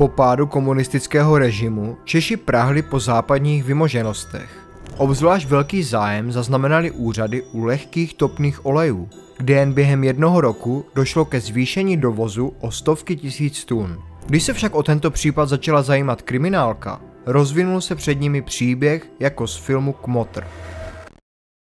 Po pádu komunistického režimu Češi prahli po západních vymoženostech. Obzvlášť velký zájem zaznamenali úřady u lehkých topných olejů, kde jen během jednoho roku došlo ke zvýšení dovozu o stovky tisíc tun. Když se však o tento případ začala zajímat kriminálka, rozvinul se před nimi příběh jako z filmu Kmotr.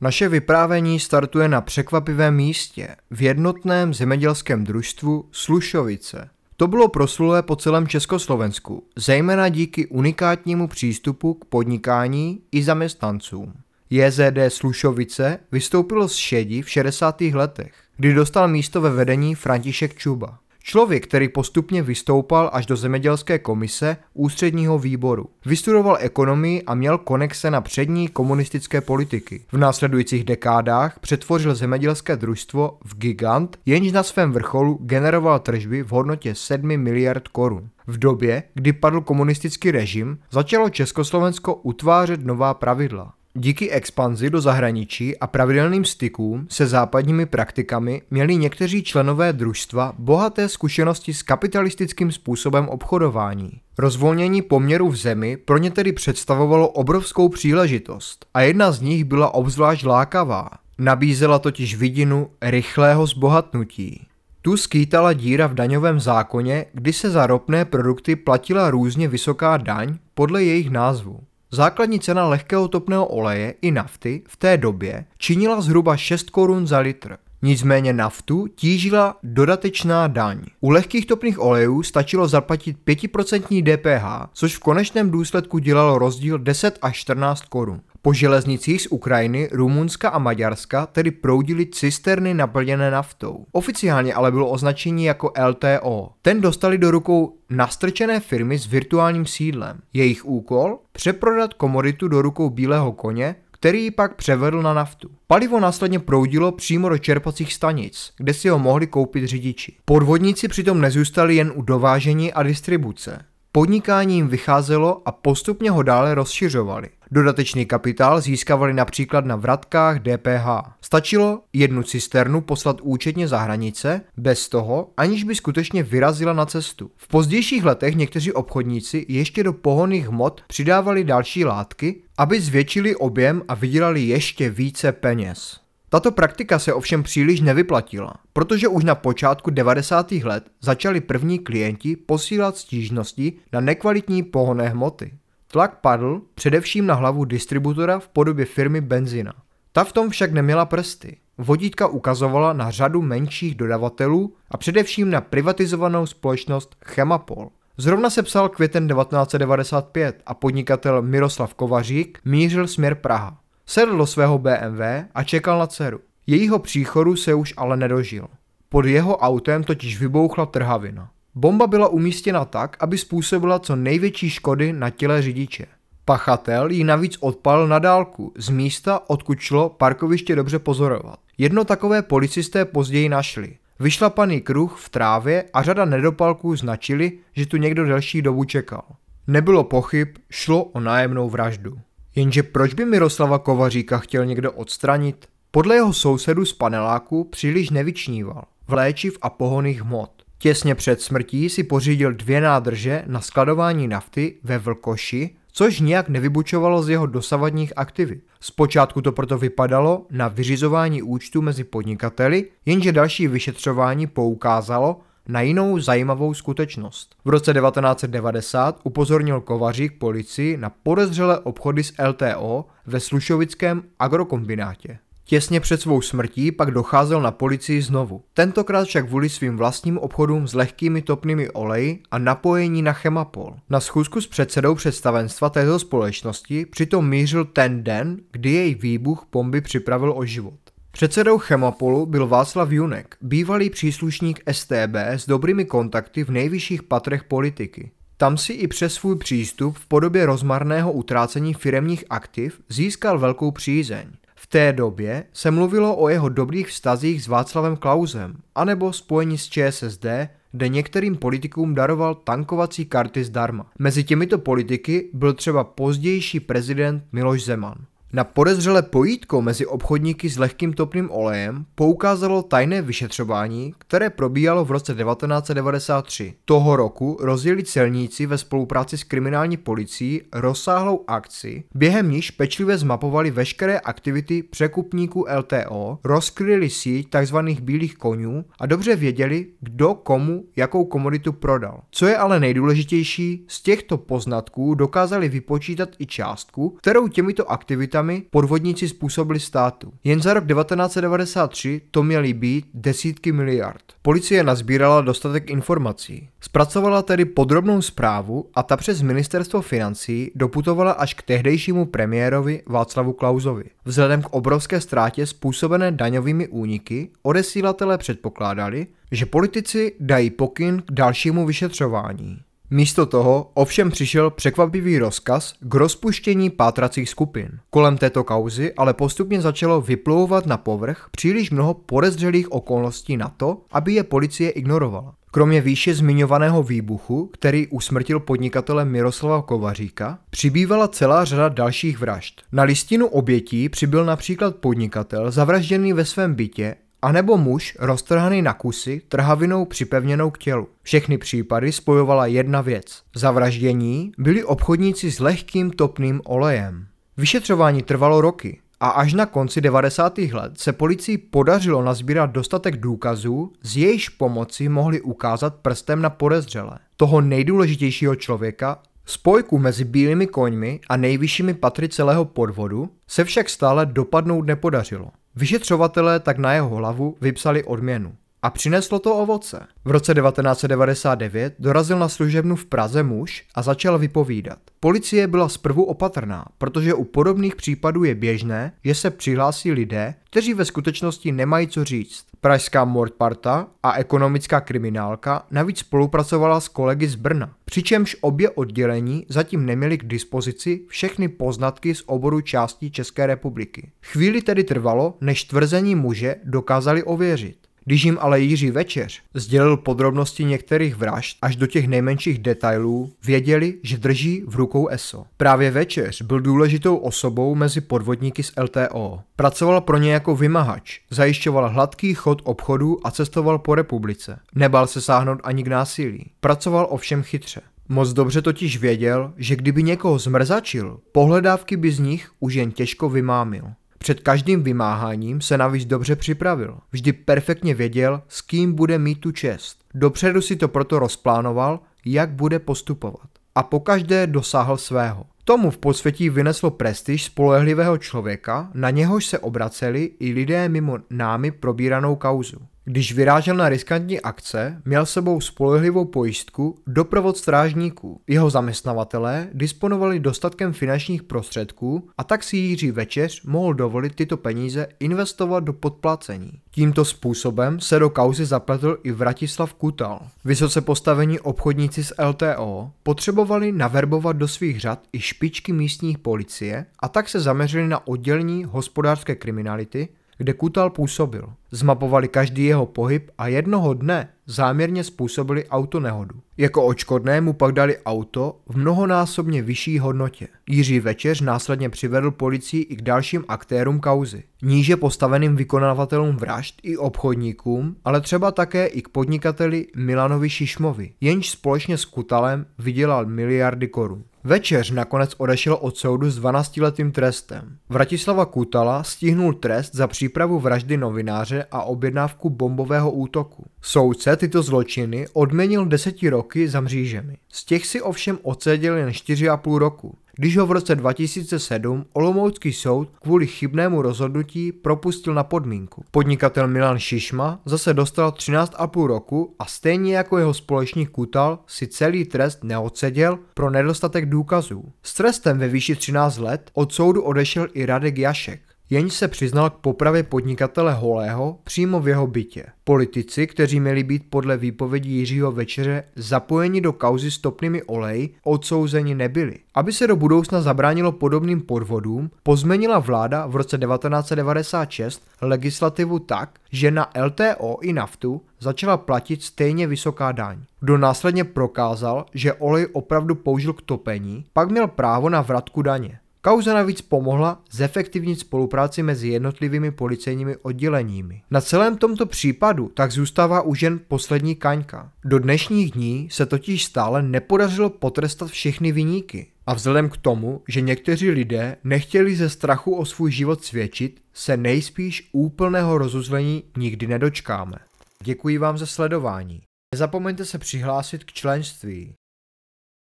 Naše vyprávění startuje na překvapivém místě v jednotném zemědělském družstvu Slušovice. To bylo proslulé po celém Československu, zejména díky unikátnímu přístupu k podnikání i zaměstnancům. JZD Slušovice vystoupilo z šedi v 60. letech, kdy dostal místo ve vedení František Čuba. Člověk, který postupně vystoupal až do zemědělské komise ústředního výboru. Vystudoval ekonomii a měl konexe na přední komunistické politiky. V následujících dekádách přetvořil zemědělské družstvo v gigant, jenž na svém vrcholu generoval tržby v hodnotě 7 miliard korun. V době, kdy padl komunistický režim, začalo Československo utvářet nová pravidla. Díky expanzi do zahraničí a pravidelným stykům se západními praktikami měli někteří členové družstva bohaté zkušenosti s kapitalistickým způsobem obchodování. Rozvolnění poměru v zemi pro ně tedy představovalo obrovskou příležitost a jedna z nich byla obzvlášť lákavá. Nabízela totiž vidinu rychlého zbohatnutí. Tu skýtala díra v daňovém zákoně, kdy se za ropné produkty platila různě vysoká daň podle jejich názvu. Základní cena lehkého topného oleje i nafty v té době činila zhruba 6 korun za litr. Nicméně naftu tížila dodatečná daň. U lehkých topných olejů stačilo zaplatit 5% DPH, což v konečném důsledku dělalo rozdíl 10 až 14 korun. Po železnicích z Ukrajiny, Rumunska a Maďarska tedy proudily cisterny naplněné naftou. Oficiálně ale bylo označení jako LTO. Ten dostali do rukou nastrčené firmy s virtuálním sídlem. Jejich úkol? Přeprodat komoditu do rukou bílého koně, který ji pak převedl na naftu. Palivo následně proudilo přímo do čerpacích stanic, kde si ho mohli koupit řidiči. Podvodníci přitom nezůstali jen u dovážení a distribuce. Podnikání jim vycházelo a postupně ho dále rozšiřovali. Dodatečný kapitál získávali například na vratkách DPH. Stačilo jednu cisternu poslat účetně za hranice, bez toho, aniž by skutečně vyrazila na cestu. V pozdějších letech někteří obchodníci ještě do pohonných hmot přidávali další látky, aby zvětšili objem a vydělali ještě více peněz. Tato praktika se ovšem příliš nevyplatila, protože už na počátku 90. let začali první klienti posílat stížnosti na nekvalitní pohonné hmoty. Tlak padl především na hlavu distributora v podobě firmy Benzina. Ta v tom však neměla prsty. Vodítka ukazovala na řadu menších dodavatelů a především na privatizovanou společnost Chemapol. Zrovna se psal květen 1995 a podnikatel Miroslav Kovařík mířil směr Praha. Sedl do svého BMW a čekal na dceru. Jejího příchodu se už ale nedožil. Pod jeho autem totiž vybouchla trhavina. Bomba byla umístěna tak, aby způsobila co největší škody na těle řidiče. Pachatel ji navíc odpal na dálku, z místa, odkud šlo parkoviště dobře pozorovat. Jedno takové policisté později našli. Vyšlapaný kruh v trávě a řada nedopalků značili, že tu někdo delší dobu čekal. Nebylo pochyb, šlo o nájemnou vraždu. Jenže proč by Miroslava Kovaříka chtěl někdo odstranit? Podle jeho sousedů z paneláku příliš nevyčníval v léčiv a pohoných hmot. Těsně před smrtí si pořídil dvě nádrže na skladování nafty ve Vlkoši, což nijak nevybučovalo z jeho dosavadních aktivit. Zpočátku to proto vypadalo na vyřizování účtu mezi podnikateli, jenže další vyšetřování poukázalo, na jinou zajímavou skutečnost. V roce 1990 upozornil Kovařík policii na podezřelé obchody s LTO ve Slušovickém agrokombinátě. Těsně před svou smrtí pak docházel na policii znovu. Tentokrát však vůli svým vlastním obchodům s lehkými topnými oleji a napojení na chemapol. Na schůzku s předsedou představenstva této společnosti přitom mířil ten den, kdy jej výbuch bomby připravil o život. Předsedou chemopolu byl Václav Junek, bývalý příslušník STB s dobrými kontakty v nejvyšších patrech politiky. Tam si i přes svůj přístup v podobě rozmarného utrácení firemních aktiv získal velkou přízeň. V té době se mluvilo o jeho dobrých vztazích s Václavem Klausem, anebo spojení s ČSSD, kde některým politikům daroval tankovací karty zdarma. Mezi těmito politiky byl třeba pozdější prezident Miloš Zeman. Na podezřelé pojítko mezi obchodníky s lehkým topným olejem poukázalo tajné vyšetřování, které probíhalo v roce 1993. Toho roku rozjeli celníci ve spolupráci s kriminální policií rozsáhlou akci, během níž pečlivě zmapovali veškeré aktivity překupníků LTO, rozkryli síť tzv. bílých konňů a dobře věděli, kdo komu jakou komoditu prodal. Co je ale nejdůležitější, z těchto poznatků dokázali vypočítat i částku, kterou těmito aktivitami desítkami podvodníci způsobili státu. Jen za rok 1993 to měly být desítky miliard. Policie nazbírala dostatek informací. Zpracovala tedy podrobnou zprávu a ta přes ministerstvo financí doputovala až k tehdejšímu premiérovi Václavu Klauzovi. Vzhledem k obrovské ztrátě způsobené daňovými úniky odesílatelé předpokládali, že politici dají pokyn k dalšímu vyšetřování. Místo toho ovšem přišel překvapivý rozkaz k rozpuštění pátracích skupin. Kolem této kauzy ale postupně začalo vyplouvat na povrch příliš mnoho podezřelých okolností na to, aby je policie ignorovala. Kromě výše zmiňovaného výbuchu, který usmrtil podnikatele Miroslava Kovaříka, přibývala celá řada dalších vražd. Na listinu obětí přibyl například podnikatel zavražděný ve svém bytě a nebo muž roztrhaný na kusy trhavinou připevněnou k tělu. Všechny případy spojovala jedna věc. Zavraždění byli obchodníci s lehkým topným olejem. Vyšetřování trvalo roky a až na konci 90. let se policii podařilo nazbírat dostatek důkazů, z jejíž pomoci mohli ukázat prstem na podezřelé, toho nejdůležitějšího člověka, spojku mezi bílými koňmi a nejvyššími patry celého podvodu, se však stále dopadnout nepodařilo. Vyšetřovatelé tak na jeho hlavu vypsali odměnu. A přineslo to ovoce. V roce 1999 dorazil na služebnu v Praze muž a začal vypovídat. Policie byla zprvu opatrná, protože u podobných případů je běžné, že se přihlásí lidé, kteří ve skutečnosti nemají co říct. Pražská Mordparta a ekonomická kriminálka navíc spolupracovala s kolegy z Brna, přičemž obě oddělení zatím neměly k dispozici všechny poznatky z oboru částí České republiky. Chvíli tedy trvalo, než tvrzení muže dokázali ověřit. Když jim ale Jiří Večeř sdělil podrobnosti některých vražd až do těch nejmenších detailů, věděli, že drží v rukou ESO. Právě Večeř byl důležitou osobou mezi podvodníky z LTO. Pracoval pro ně jako vymahač, zajišťoval hladký chod obchodu a cestoval po republice. Nebal se sáhnout ani k násilí. Pracoval ovšem chytře. Moc dobře totiž věděl, že kdyby někoho zmrzačil, pohledávky by z nich už jen těžko vymámil. Před každým vymáháním se navíc dobře připravil. Vždy perfektně věděl, s kým bude mít tu čest. Dopředu si to proto rozplánoval, jak bude postupovat. A pokaždé dosáhl svého. Tomu v podsvětí vyneslo prestiž spolehlivého člověka, na něhož se obraceli i lidé mimo námi probíranou kauzu. Když vyrážel na riskantní akce, měl sebou spolehlivou pojistku, doprovod strážníků. Jeho zaměstnavatelé disponovali dostatkem finančních prostředků a tak si Jiří Večeř mohl dovolit tyto peníze investovat do podplacení. Tímto způsobem se do kauzy zapletl i Vratislav Kutal. Vysoce postavení obchodníci z LTO potřebovali naverbovat do svých řad i špičky místních policie a tak se zaměřili na oddělení hospodářské kriminality, kde Kutal působil. Zmapovali každý jeho pohyb a jednoho dne záměrně způsobili autonehodu. Jako očkodné mu pak dali auto v mnohonásobně vyšší hodnotě. Jiří Večeř následně přivedl policii i k dalším aktérům kauzy. Níže postaveným vykonavatelům vražd i obchodníkům, ale třeba také i k podnikateli Milanovi Šišmovi, jenž společně s Kutalem vydělal miliardy korun. Večeř nakonec odešel od soudu s 12-letým trestem. Vratislava Kutala stihnul trest za přípravu vraždy novináře a objednávku bombového útoku. Soudce tyto zločiny odměnil deseti roky za mřížemi. Z těch si ovšem odseděl jen 4,5 roku když ho v roce 2007 Olomoucký soud kvůli chybnému rozhodnutí propustil na podmínku. Podnikatel Milan Šišma zase dostal 13,5 roku a stejně jako jeho společník Kutal si celý trest neodseděl pro nedostatek důkazů. S trestem ve výši 13 let od soudu odešel i Radek Jašek jenž se přiznal k popravě podnikatele Holého přímo v jeho bytě. Politici, kteří měli být podle výpovědi Jiřího Večeře zapojeni do kauzy s topnými olej, odsouzeni nebyli. Aby se do budoucna zabránilo podobným podvodům, pozměnila vláda v roce 1996 legislativu tak, že na LTO i naftu začala platit stejně vysoká daň. Kdo následně prokázal, že olej opravdu použil k topení, pak měl právo na vratku daně. Kauza navíc pomohla zefektivnit spolupráci mezi jednotlivými policejními odděleními. Na celém tomto případu tak zůstává už jen poslední kaňka. Do dnešních dní se totiž stále nepodařilo potrestat všechny viníky. A vzhledem k tomu, že někteří lidé nechtěli ze strachu o svůj život svědčit, se nejspíš úplného rozuzlení nikdy nedočkáme. Děkuji vám za sledování. Nezapomeňte se přihlásit k členství.